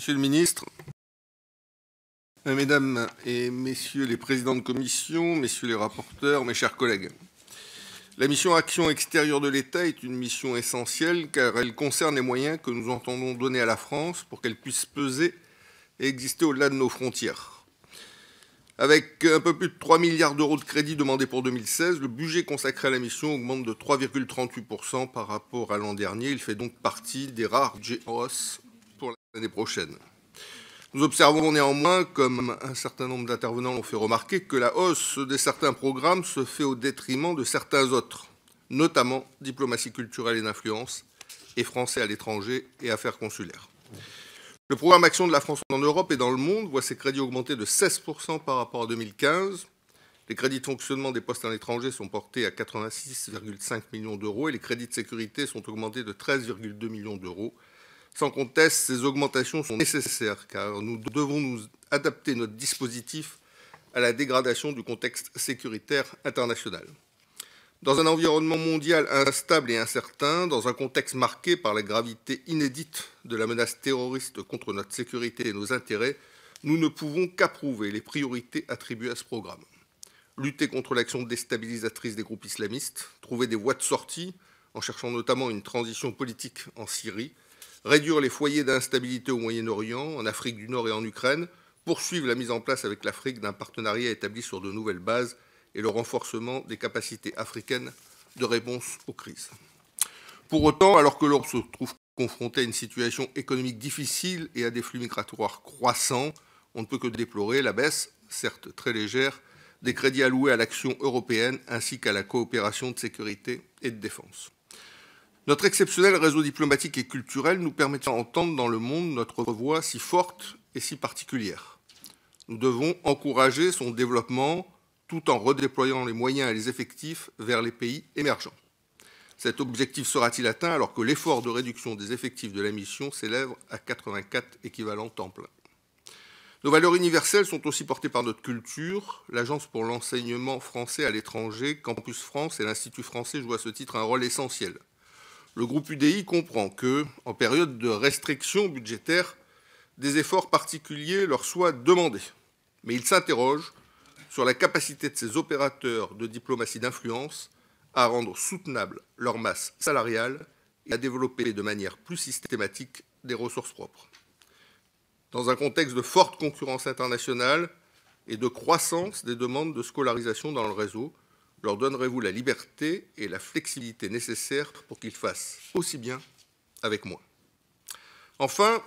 Monsieur le ministre, euh, Mesdames et Messieurs les présidents de commission, Messieurs les rapporteurs, mes chers collègues, la mission Action extérieure de l'État est une mission essentielle car elle concerne les moyens que nous entendons donner à la France pour qu'elle puisse peser et exister au-delà de nos frontières. Avec un peu plus de 3 milliards d'euros de crédits demandés pour 2016, le budget consacré à la mission augmente de 3,38% par rapport à l'an dernier. Il fait donc partie des rares GOS l'année prochaine. Nous observons néanmoins, comme un certain nombre d'intervenants l'ont fait remarquer, que la hausse de certains programmes se fait au détriment de certains autres, notamment diplomatie culturelle et d'influence, et français à l'étranger et affaires consulaires. Le programme Action de la France en Europe et dans le monde voit ses crédits augmenter de 16% par rapport à 2015. Les crédits de fonctionnement des postes à l'étranger sont portés à 86,5 millions d'euros et les crédits de sécurité sont augmentés de 13,2 millions d'euros sans conteste, ces augmentations sont nécessaires car nous devons nous adapter notre dispositif à la dégradation du contexte sécuritaire international. Dans un environnement mondial instable et incertain, dans un contexte marqué par la gravité inédite de la menace terroriste contre notre sécurité et nos intérêts, nous ne pouvons qu'approuver les priorités attribuées à ce programme. Lutter contre l'action déstabilisatrice des groupes islamistes, trouver des voies de sortie, en cherchant notamment une transition politique en Syrie, réduire les foyers d'instabilité au Moyen-Orient, en Afrique du Nord et en Ukraine, poursuivre la mise en place avec l'Afrique d'un partenariat établi sur de nouvelles bases et le renforcement des capacités africaines de réponse aux crises. Pour autant, alors que l'Europe se trouve confrontée à une situation économique difficile et à des flux migratoires croissants, on ne peut que déplorer la baisse, certes très légère, des crédits alloués à l'action européenne ainsi qu'à la coopération de sécurité et de défense. Notre exceptionnel réseau diplomatique et culturel nous permet d'entendre dans le monde notre voix si forte et si particulière. Nous devons encourager son développement tout en redéployant les moyens et les effectifs vers les pays émergents. Cet objectif sera-t-il atteint alors que l'effort de réduction des effectifs de la mission s'élève à 84 équivalents temps plein Nos valeurs universelles sont aussi portées par notre culture. L'Agence pour l'enseignement français à l'étranger, Campus France et l'Institut français jouent à ce titre un rôle essentiel le groupe UDI comprend que, en période de restriction budgétaire, des efforts particuliers leur soient demandés. Mais il s'interroge sur la capacité de ces opérateurs de diplomatie d'influence à rendre soutenable leur masse salariale et à développer de manière plus systématique des ressources propres. Dans un contexte de forte concurrence internationale et de croissance des demandes de scolarisation dans le réseau, leur donnerez-vous la liberté et la flexibilité nécessaires pour qu'ils fassent aussi bien avec moi Enfin,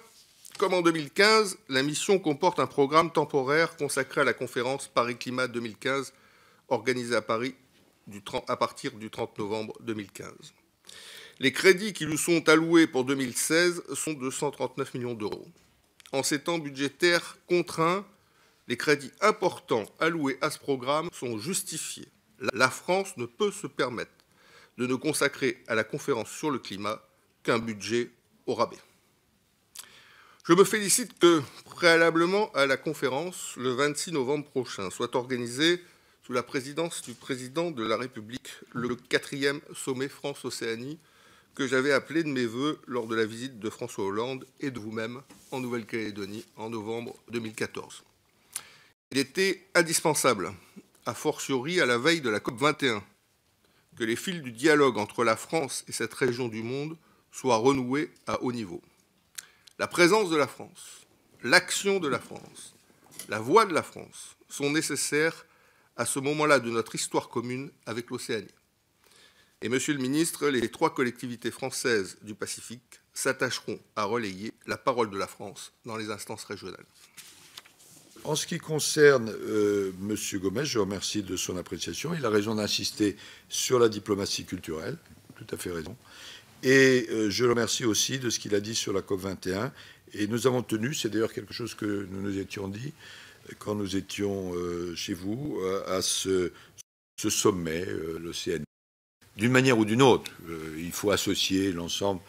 comme en 2015, la mission comporte un programme temporaire consacré à la conférence Paris Climat 2015 organisée à Paris à partir du 30 novembre 2015. Les crédits qui lui sont alloués pour 2016 sont de 139 millions d'euros. En ces temps budgétaires contraints, les crédits importants alloués à ce programme sont justifiés la France ne peut se permettre de ne consacrer à la conférence sur le climat qu'un budget au rabais. Je me félicite que, préalablement à la conférence, le 26 novembre prochain, soit organisé sous la présidence du président de la République le quatrième sommet France-Océanie que j'avais appelé de mes voeux lors de la visite de François Hollande et de vous-même en Nouvelle-Calédonie en novembre 2014. Il était indispensable a fortiori à la veille de la COP 21, que les fils du dialogue entre la France et cette région du monde soient renoués à haut niveau. La présence de la France, l'action de la France, la voix de la France sont nécessaires à ce moment-là de notre histoire commune avec l'Océanie. Et Monsieur le Ministre, les trois collectivités françaises du Pacifique s'attacheront à relayer la parole de la France dans les instances régionales en ce qui concerne euh, M. Gomez, je remercie de son appréciation. Il a raison d'insister sur la diplomatie culturelle, tout à fait raison. Et euh, je le remercie aussi de ce qu'il a dit sur la COP21. Et nous avons tenu, c'est d'ailleurs quelque chose que nous nous étions dit euh, quand nous étions chez vous, à ce, sommet, l'OCN. D'une manière ou d'une autre, il faut associer l'ensemble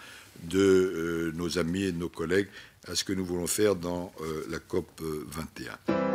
de nos amis et de nos collègues à ce que nous voulons faire dans euh, la COP 21. Euh,